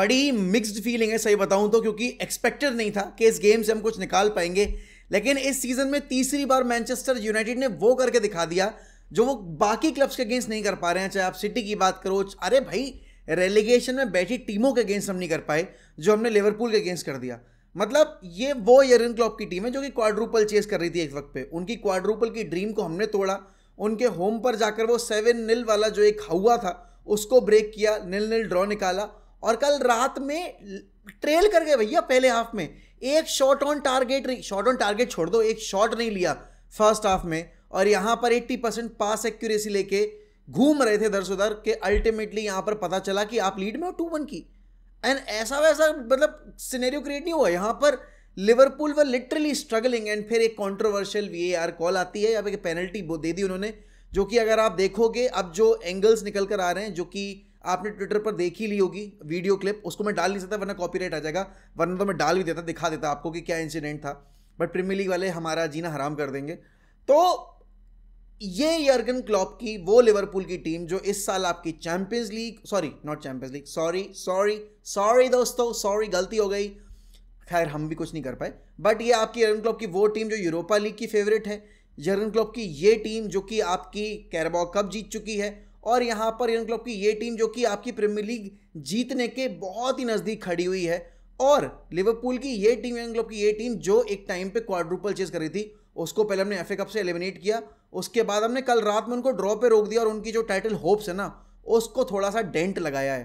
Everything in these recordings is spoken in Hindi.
बड़ी मिक्स्ड फीलिंग है सही बताऊं तो क्योंकि एक्सपेक्टेड नहीं था कि इस गेम से हम कुछ निकाल पाएंगे लेकिन इस सीजन में तीसरी बार मैनचेस्टर यूनाइटेड ने वो करके दिखा दिया जो वो बाकी क्लब्स के अगेंस्ट नहीं कर पा रहे हैं चाहे आप सिटी की बात करो अरे भाई रेलीगेशन में बैठी टीमों के अगेंस्ट हम नहीं कर पाए जो हमने लिवरपूल के अगेंस्ट कर दिया मतलब ये वो यरिन क्लॉप की टीम है जो कि क्वाड्रूपल चेस कर रही थी एक वक्त पे उनकी क्वाड्रूपल की ड्रीम को हमने तोड़ा उनके होम पर जाकर वो सेवन नील वाला जो एक हवा था उसको ब्रेक किया नील नील ड्रॉ निकाला और कल रात में ट्रेल कर गए भैया पहले हाफ में एक shot on target shot on target छोड़ दो एक शॉट नहीं लिया फर्स्ट हाफ में और यहाँ पर 80 परसेंट पास एक्यूरेसी लेके घूम रहे थे दरस उधर के अल्टीमेटली यहाँ पर पता चला कि आप लीड में हो टू वन की एंड ऐसा वैसा मतलब सिनेरियो क्रिएट नहीं हुआ यहाँ पर लिवरपूल व लिटरली स्ट्रगलिंग एंड फिर एक कॉन्ट्रोवर्शियल वी कॉल आती है यहाँ एक पेनल्टी दे दी उन्होंने जो कि अगर आप देखोगे अब जो एंगल्स निकल कर आ रहे हैं जो कि आपने ट्विटर पर देख ही ली होगी वीडियो क्लिप उसको मैं डाल नहीं सकता वरना कॉपीराइट आ जाएगा वरना तो मैं डाल भी देता दिखा देता आपको कि क्या इंसिडेंट था बट प्रीमियर लीग वाले हमारा जीना हराम कर देंगे तो ये यर्गन क्लॉप की वो लिवरपूल की टीम जो इस साल आपकी champions league sorry not champions league sorry sorry sorry दोस्तों सॉरी गलती हो गई खैर हम भी कुछ नहीं कर पाए बट ये आपकी यर्गन क्लॉप की वो टीम जो यूरोपा लीग की फेवरेट है यर्गन क्लॉप की ये टीम जो कि आपकी कैरबॉ कप जीत चुकी है और यहाँ पर यंग क्लब की ये टीम जो कि आपकी प्रीमियर लीग जीतने के बहुत ही नज़दीक खड़ी हुई है और लिवरपूल की ये टीम यंग क्लब की ये टीम जो एक टाइम पे क्वाड्रुपल चेज कर रही थी उसको पहले हमने एफ कप से एलिमिनेट किया उसके बाद हमने कल रात में उनको ड्रॉ पे रोक दिया और उनकी जो टाइटल होप्स है ना उसको थोड़ा सा डेंट लगाया है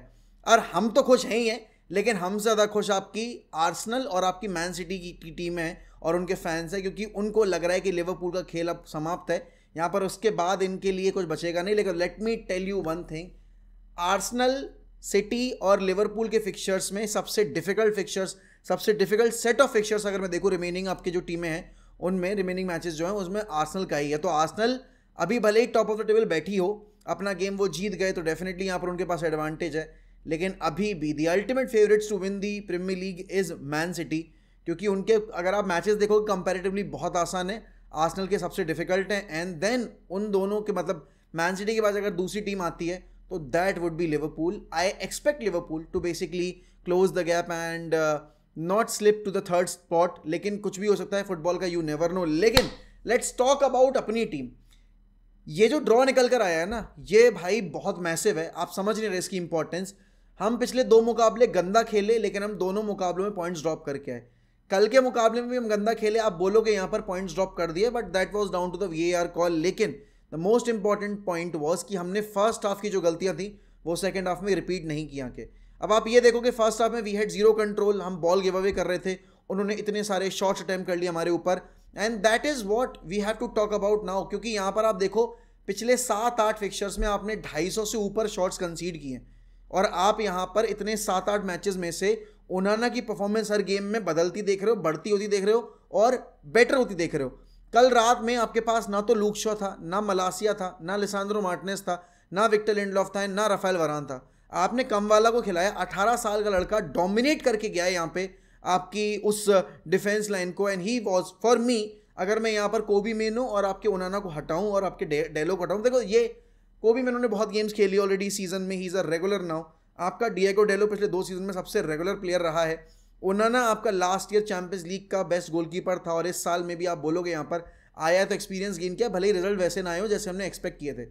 और हम तो खुश हैं ही हैं लेकिन हम ज़्यादा खुश आपकी आर्सनल और आपकी मैन सिटी की, टीम है और उनके फैंस हैं क्योंकि उनको लग रहा है कि लिवरपूल का खेल अब समाप्त है यहाँ पर उसके बाद इनके लिए कुछ बचेगा नहीं लेकिन let me tell you one thing Arsenal City और लिवरपूल के फिक्चर्स में सबसे डिफिकल्ट फिक्चर्स सबसे डिफिकल्ट सेट ऑफ फिक्चर्स अगर मैं देखूँ रिमेनिंग आपकी जो टीमें हैं उनमें रिमेनिंग मैचेस जो हैं उसमें आर्सनल का ही है तो आर्सनल अभी भले ही टॉप ऑफ द टेबल बैठी हो अपना गेम वो जीत गए तो डेफिनेटली यहाँ पर उनके पास एडवांटेज है लेकिन अभी भी the ultimate favourites to win the premier league is Man City क्योंकि उनके अगर आप मैचेस देखोगे कंपेरेटिवली बहुत आसान है आर्सनल के सबसे डिफिकल्ट हैं एंड देन उन दोनों के मतलब मैन सिटी के पास अगर दूसरी टीम आती है तो that would be Liverpool I expect Liverpool to basically close the gap and not slip to the third spot लेकिन कुछ भी हो सकता है फुटबॉल का यू नेवर नो लेकिन लेट्स टॉक अबाउट अपनी टीम ये जो ड्रॉ निकल कर आया है ना ये भाई बहुत मैसिव है आप समझ नहीं रहे इसकी इंपॉर्टेंस हम पिछले दो मुकाबले गंदा खेले लेकिन हम दोनों मुकाबलों में पॉइंट्स ड्रॉप करके आए कल के मुकाबले में भी हम गंदा खेले आप बोलोगे यहाँ पर पॉइंट्स ड्रॉप कर दिए but that was down to the VAR call लेकिन the most important point was कि हमने फर्स्ट हाफ की जो गलतियाँ थी वो सेकेंड हाफ में रिपीट नहीं किया के अब आप ये देखो कि फर्स्ट हाफ में वी हैड जीरो कंट्रोल हम बॉल गिव अवे कर रहे थे उन्होंने इतने सारे शॉर्ट्स अटैम्प कर लिए हमारे ऊपर and that is what we have to talk about now क्योंकि यहाँ पर आप देखो पिछले सात आठ फिक्चर्स में आपने ढाई से ऊपर शॉर्ट्स कंसीड किए और आप यहाँ पर इतने सात आठ मैचेस में से ओनाना की परफॉर्मेंस हर गेम में बदलती देख रहे हो बढ़ती होती देख रहे हो और बेटर होती देख रहे हो कल रात में आपके पास ना तो लूक था ना मलासिया था ना लिसांद्रो मार्टनेस था ना विक्टर लिंडलॉफ था ना राफेल वरान था आपने कम वाला को खिलाया अठारह साल का लड़का डोमिनेट करके गया है यहाँ पे आपकी उस डिफेंस लाइन को and he was for me अगर मैं यहाँ पर कोबी मेनू और आपके ओनाना को हटाऊँ और आपके डेलो को हटाऊँ देखो ये कोबी मेनू ने बहुत गेम्स खेली ऑलरेडी सीजन में ही इज़ अ रेगुलर नाउ आपका डिएगो डेलो पिछले दो सीजन में सबसे रेगुलर प्लेयर रहा है ओनाना आपका लास्ट ईयर चैंपियंस लीग का बेस्ट गोलकीपर था और इस साल में भी आप बोलोगे यहाँ पर आया तो एक्सपीरियंस गेन किया भले ही रिजल्ट वैसे ना आए हो जैसे हमने एक्सपेक्ट किए थे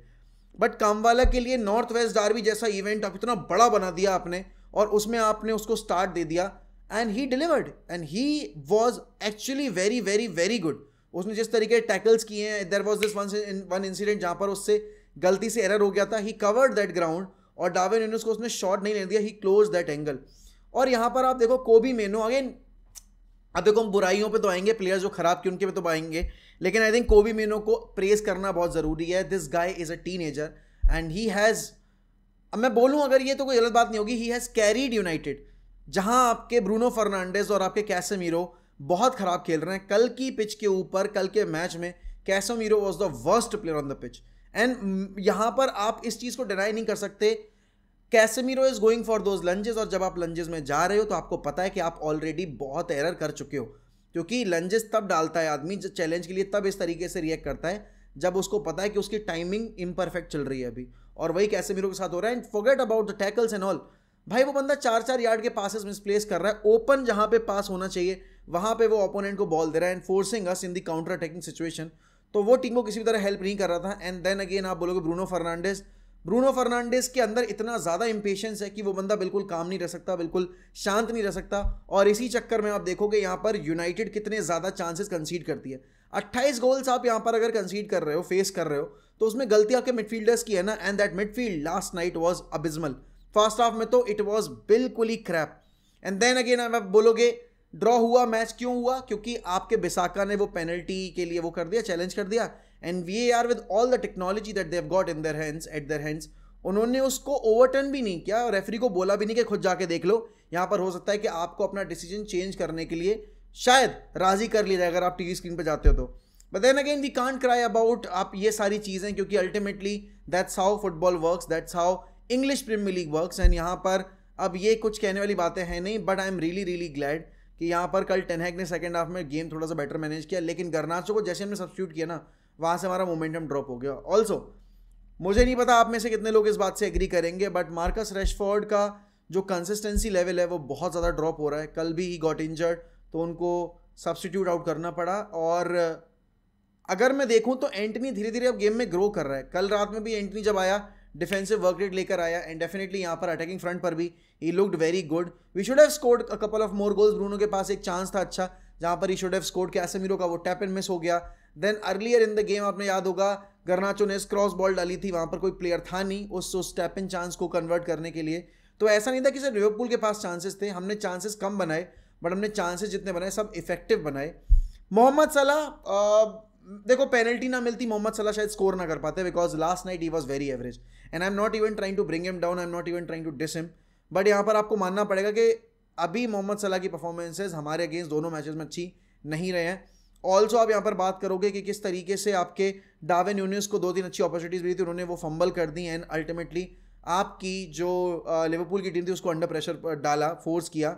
बट कामवाला के लिए नॉर्थ वेस्ट डार्वी जैसा इवेंट आप इतना बड़ा बना दिया आपने और उसमें आपने उसको स्टार्ट दे दिया and he delivered and he was actually very very very good उसने जिस तरीके टैकल्स किए हैं there was this one one incident जहाँ पर उससे गलती से एरर हो गया था ही कवर्ड दैट ग्राउंड और डावे यूनुस को उसने शॉट नहीं ले दिया ही क्लोज दैट एंगल और यहाँ पर आप देखो कोबी मेनो अगेन अब देखो हम बुराइयों पे तो आएंगे प्लेयर्स जो खराब के उनके पे तो आएंगे लेकिन आई थिंक कोबी मेनो को प्रेस करना बहुत ज़रूरी है this guy is a teenager and he has अब मैं बोलूँ अगर ये तो कोई गलत बात नहीं होगी ही हैज़ कैरीड यूनाइटेड जहाँ आपके ब्रूनो फर्नांडेज और आपके कैसेमीरो बहुत ख़राब खेल रहे हैं कल की पिच के ऊपर कल के मैच में Casemiro was the worst player on the pitch and यहाँ पर आप इस चीज़ को डिनाई नहीं कर सकते Casemiro is going for those lunges और जब आप लंजेस में जा रहे हो तो आपको पता है कि आप ऑलरेडी बहुत एरर कर चुके हो क्योंकि लंजेस तब डालता है आदमी चैलेंज के लिए तब इस तरीके से रिएक्ट करता है जब उसको पता है कि उसकी टाइमिंग इम्परफेक्ट चल रही है अभी और वही कैसेमीरो के साथ हो रहा है and forget about the tackles and all भाई वो बंदा चार चार यार्ड के पासेस मिसप्लेस कर रहा है ओपन जहाँ पे पास होना चाहिए वहाँ पे वो ओपोनेंट को बॉल दे रहा है and forcing us in the counter attacking situation तो वो टीम को किसी भी तरह हेल्प नहीं कर रहा था एंड देन अगेन आप बोलोगे ब्रूनो फर्नांडिस ब्रूनो फर्नांडिस के अंदर इतना ज़्यादा इम्पेशेंस है कि वो बंदा बिल्कुल काम नहीं रह सकता बिल्कुल शांत नहीं रह सकता और इसी चक्कर में आप देखोगे यहाँ पर यूनाइटेड कितने ज़्यादा चांसेस कंसीड करती है 28 गोल्स आप यहाँ पर अगर कंसीड कर रहे हो फेस कर रहे हो तो उसमें गलती आपके मिडफील्डर्स की है ना and that midfield last night was abysmal first half में तो इट वॉज बिल्कुल ही क्रैप एंड देन अगेन आप बोलोगे ड्रॉ हुआ मैच क्यों हुआ क्योंकि आपके बिसाका ने वो पेनल्टी के लिए वो कर दिया चैलेंज कर दिया and we are with all the technology that they got in their hands at their hands उन्होंने उसको ओवरटर्न भी नहीं किया रेफरी को बोला भी नहीं कि खुद जाके देख लो यहाँ पर हो सकता है कि आपको अपना डिसीजन चेंज करने के लिए शायद राजी कर लिया जाए अगर आप टीवी स्क्रीन पर जाते हो तो but then again we can't cry about आप ये सारी चीज़ें क्योंकि ultimately that's how football works that's how English premier league works and यहाँ पर अब ये कुछ कहने वाली बातें हैं नहीं but I am really really glad कि यहाँ पर कल टेनहैक ने सेकेंड हाफ में गेम थोड़ा सा बेटर मैनेज किया लेकिन गरनाचो को जैसे हमने सब्सिट्यूट किया ना वहाँ से हमारा मोमेंटम ड्रॉप हो गया ऑल्सो मुझे नहीं पता आप में से कितने लोग इस बात से एग्री करेंगे बट मार्कस रेशफोर्ड का जो कंसिस्टेंसी लेवल है वो बहुत ज़्यादा ड्रॉप हो रहा है कल भी ही गॉट इंजर्ड तो उनको सब्सटीट्यूट आउट करना पड़ा और अगर मैं देखूं तो एंटनी धीरे धीरे अब गेम में ग्रो कर रहा है कल रात में भी एंटनी जब आया डिफेंसिव वर्क रेट लेकर आया एंड डेफिनेटली यहाँ पर अटैकिंग फ्रंट पर भी he looked very good we should have scored a couple of more goals Bruno के पास एक चांस था अच्छा जहाँ पर ई शुड हैव स्कोर्ड के एसेमिरो का वो टैप एंड मिस हो गया then earlier in the game आपने याद होगा गर्नाचो ने क्रॉस बॉल डाली थी वहाँ पर कोई प्लेयर था नहीं उस स्टेप इन चांस को कन्वर्ट करने के लिए तो ऐसा नहीं था कि सर लिवरपूल के पास चांसेस थे हमने चांसेस कम बनाए बट हमने चांसेस जितने बनाए सब इफेक्टिव बनाए मोहम्मद सलाह देखो पेनल्टी ना मिलती मोहम्मद सलाह शायद स्कोर ना कर पाते because last night he was very average and I am not even trying to bring him down I am not even trying to diss him but यहाँ पर आपको मानना पड़ेगा कि अभी मोहम्मद सलाह की परफॉर्मेंसेज हमारे अगेंस्ट दोनों मैचेस में अच्छी नहीं रहे हैं ऑल्सो आप यहाँ पर बात करोगे कि किस तरीके से आपके डावेन न्यूनियस को दो तीन अच्छी अपॉर्चुनिटीज़ मिली थी उन्होंने वो फंबल कर दी एंड अल्टीमेटली आपकी जो लिवरपूल की टीम थी उसको अंडर प्रेशर डाला फोर्स किया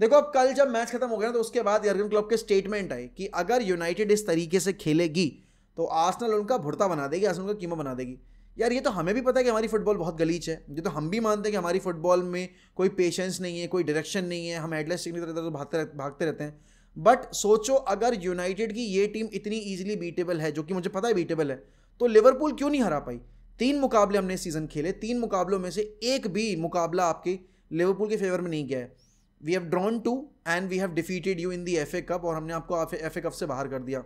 देखो अब कल जब मैच खत्म हो गया ना तो उसके बाद यर्गन क्लब के स्टेटमेंट आए कि अगर यूनाइटेड इस तरीके से खेलेगी तो आसनल उनका भुड़ता बना देगी आसनल उनका कीमा बना देगी यार ये तो हमें भी पता है कि हमारी फुटबॉल बहुत गलीच है ये तो हम भी मानते हैं कि हमारी फुटबॉल में कोई पेशेंस नहीं है कोई डायरेक्शन नहीं है हम हेडलेस की तरह तरह भागते भागते रहते हैं बट सोचो अगर यूनाइटेड की ये टीम इतनी ईजिली बीटेबल है जो कि मुझे पता है बीटेबल है तो लिवरपूल क्यों नहीं हरा पाई तीन मुकाबले हमने सीजन खेले तीन मुकाबलों में से एक भी मुकाबला आपके लिवरपूल के फेवर में नहीं गया है we have drawn two and we have defeated you in the F A cup और हमने आपको एफ ए कप से बाहर कर दिया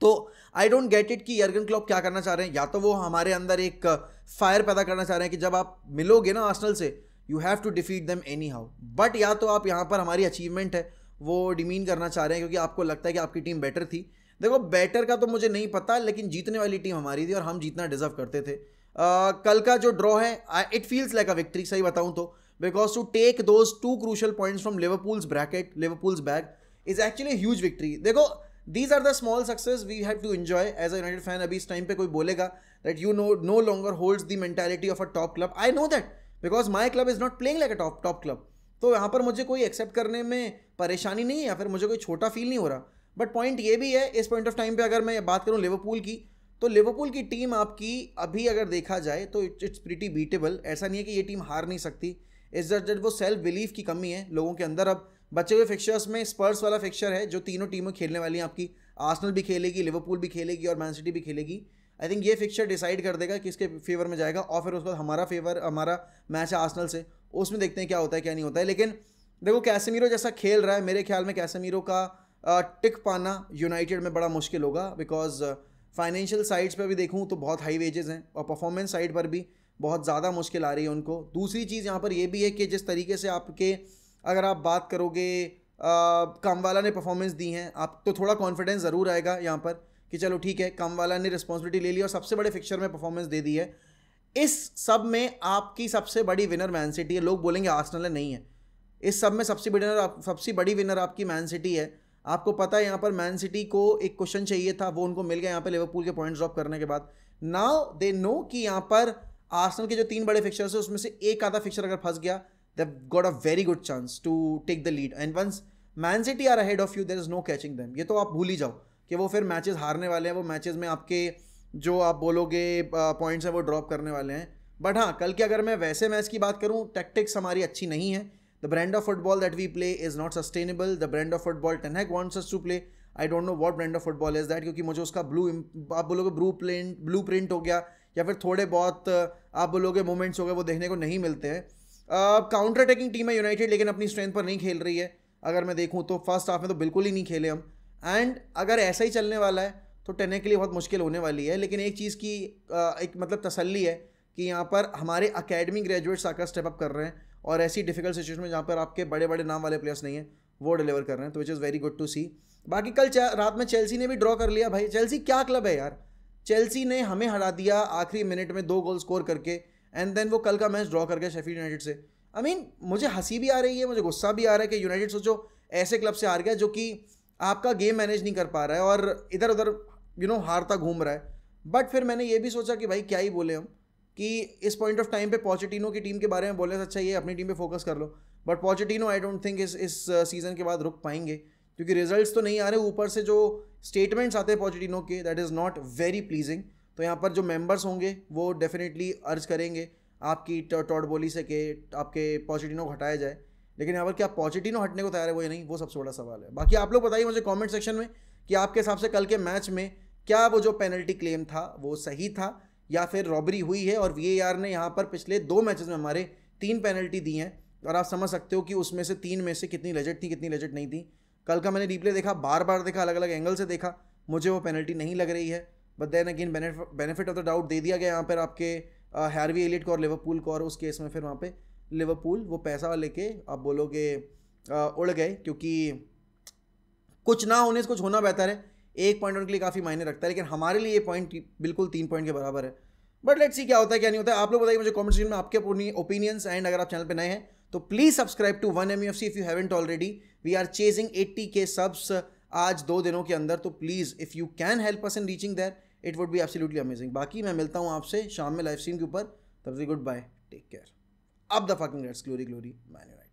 तो आई डोंट गेट इट कि यर्गन क्लॉप क्या करना चाह रहे हैं या तो वो हमारे अंदर एक फायर पैदा करना चाह रहे हैं कि जब आप मिलोगे ना आसनल से you have to defeat them anyhow but या तो आप यहाँ पर हमारी अचीवमेंट है वो डिमीन करना चाह रहे हैं क्योंकि आपको लगता है कि आपकी टीम बेटर थी देखो बेटर का तो मुझे नहीं पता लेकिन जीतने वाली टीम हमारी थी और हम जीतना डिजर्व करते थे कल का जो ड्रॉ है it feels like a victory सही बताऊँ तो because to take those two crucial points from Liverpool's bracket Liverpool's bag is actually huge victory देखो these are the small success we have to enjoy as a United fan अभी इस टाइम पे कोई बोलेगा that you know no longer holds the mentality of a top club I know that because my club is not playing like a top top club तो यहाँ पर मुझे कोई एक्सेप्ट करने में परेशानी नहीं है या फिर मुझे कोई छोटा फील नहीं हो रहा बट पॉइंट ये भी है इस पॉइंट ऑफ टाइम पे अगर मैं बात करूँ लिवरपूल की तो लिवरपूल की टीम आपकी अभी अगर देखा जाए तो इट्स प्रिटी बीटेबल ऐसा नहीं है कि ये टीम हार नहीं सकती इज जस्ट वो सेल्फ बिलीफ की कमी है लोगों के अंदर अब बचे हुए फिक्चर्स में स्पर्स वाला फिक्चर है जो तीनों टीमें खेलने वाली हैं आपकी आर्सनल भी खेलेगी लिवरपूल भी खेलेगी और मैन सिटी भी खेलेगी आई थिंक ये फिक्चर डिसाइड कर देगा किसके फेवर में जाएगा और फिर उसके बाद हमारा फेवर हमारा मैच है आसनल से उसमें देखते हैं क्या होता है क्या नहीं होता है लेकिन देखो कैसेमीरो जैसा खेल रहा है मेरे ख्याल में कैसेमीरो का टिक पाना यूनाइटेड में बड़ा मुश्किल होगा बिकॉज फाइनेंशियल साइड्स पर भी देखूँ तो बहुत हाई वेजेस हैं और परफॉर्मेंस साइड पर भी बहुत ज़्यादा मुश्किल आ रही है उनको दूसरी चीज़ यहाँ पर यह भी है कि जिस तरीके से आपके अगर आप बात करोगे कामवाला ने परफॉर्मेंस दी हैं आप तो थोड़ा कॉन्फिडेंस ज़रूर आएगा यहाँ पर कि चलो ठीक है कम वाला ने रिस्पॉन्सिबिलिटी ले ली और सबसे बड़े फिक्चर में परफॉर्मेंस दे दी है इस सब में आपकी सबसे बड़ी विनर मैन सिटी है लोग बोलेंगे आर्सनल है नहीं है इस सब में सबसे विनर सबसे बड़ी विनर आपकी मैन सिटी है आपको पता है यहाँ पर मैन सिटी को एक क्वेश्चन चाहिए था वो उनको मिल गया यहाँ पर लिवरपूल के पॉइंट ड्रॉप करने के बाद नाउ दे नो कि यहाँ पर आर्सनल के जो तीन बड़े फिक्चर्स हैं उसमें से एक आधा फिक्चर अगर फंस गया they got a very good chance to take the lead and once Man City are ahead of you there is no catching them ये तो आप भूल ही जाओ कि वो फिर मैचेस हारने वाले हैं वो मैचेस में आपके जो आप बोलोगे पॉइंट्स हैं वो ड्रॉप करने वाले हैं बट हाँ कल के अगर मैं वैसे मैच की बात करूँ टैक्टिक्स हमारी अच्छी नहीं है the brand of football that we play is not sustainable the brand of football Ten Hag wants us to play I don't know what brand of football is that क्योंकि मुझे उसका ब्लू आप बोलोगे ब्लू प्रिंट ब्लू प्रिंट हो गया या फिर थोड़े बहुत आप बोलोगे मोमेंट्स हो गए वो देखने को नहीं मिलते हैं काउंटर अटैकिंग टीम है यूनाइटेड लेकिन अपनी स्ट्रेंथ पर नहीं खेल रही है अगर मैं देखूँ तो फर्स्ट हाफ में तो बिल्कुल ही नहीं खेले हम एंड अगर ऐसा ही चलने वाला है तो टेने के लिए बहुत मुश्किल होने वाली है लेकिन एक चीज़ की एक मतलब तसल्ली है कि यहाँ पर हमारे अकेडमी ग्रेजुएट्स आकर स्टेप अप कर रहे हैं और ऐसी डिफिकल्ट सिचुएशन में जहाँ पर आपके बड़े बड़े नाम वाले प्लेयर्स नहीं हैं वो डिलीवर कर रहे हैं तो which is very good to see बाकी कल रात में चेल्सी ने भी ड्रॉ कर लिया भाई चेल्सी क्या क्लब है यार चेल्सी ने हमें हरा दिया आखिरी मिनट में दो गोल स्कोर करके एंड देन वो कल का मैच ड्रॉ करके शेफी यूनाइटेड से आई I मीन mean, मुझे हंसी भी आ रही है मुझे गुस्सा भी आ रहा है कि यूनाइटेड सोचो ऐसे क्लब से हार गया जो कि आपका गेम मैनेज नहीं कर पा रहा है और इधर उधर यू नो हारता घूम रहा है बट फिर मैंने ये भी सोचा कि भाई क्या ही बोले हम कि इस पॉइंट ऑफ टाइम पे पॉचिटिनो की टीम के बारे में बोले तो अच्छा ये अपनी टीम पे फोकस कर लो but Pochettino I don't think इस इस सीज़न uh, के बाद रुक पाएंगे क्योंकि रिजल्ट्स तो नहीं आ रहे ऊपर से जो स्टेटमेंट्स आते हैं पॉचिटिनो के that is not very pleasing तो यहाँ पर जो मेम्बर्स होंगे वो डेफिनेटली अर्ज करेंगे आपकी टॉट बोली से कि आपके पॉजिटिनो हटाया जाए लेकिन यहाँ पर क्या पॉजिटिनो हटने को तैयार है वो ये नहीं वो सबसे बड़ा सवाल है बाकी आप लोग बताइए मुझे कॉमेंट सेक्शन में कि आपके हिसाब से कल के मैच में क्या वो जो पेनल्टी क्लेम था वो सही था या फिर रॉबरी हुई है और वी ने यहाँ पर पिछले दो मैचेस में हमारे तीन पेनल्टी दी हैं और आप समझ सकते हो कि उसमें से तीन में से कितनी लजट थी कितनी लजट नहीं थी कल का मैंने रिप्ले देखा बार बार देखा अलग अलग एंगल से देखा मुझे वो पेनल्टी नहीं लग रही है but then again benefit of the doubt दे दिया गया यहाँ पर आपके हैरवी एलिट को और लिवरपूल को और उस केस में फिर वहाँ पे लिवरपूल वो पैसा लेके आप बोलोगे उड़ गए क्योंकि कुछ ना होने से कुछ होना बेहतर है एक पॉइंट उनके लिए काफ़ी मायने रखता है लेकिन हमारे लिए ये पॉइंट बिल्कुल तीन पॉइंट के बराबर है बट लेट्स सी क्या होता है क्या नहीं होता है आप लोग बताइए मुझे कमेंट सेक्शन में आपके अपनी ओपिनियंस एंड अगर आप चैनल पर नए हैं तो please subscribe to one M F C if you haven't already we are chasing eighty K subs आज दो दिनों के अंदर तो please if you can help us in reaching there it would be absolutely amazing बाकी मैं मिलता हूँ आपसे शाम में लाइव स्ट्रीम के ऊपर तब goodbye take care up the fucking lights, Glory, glory, Man United.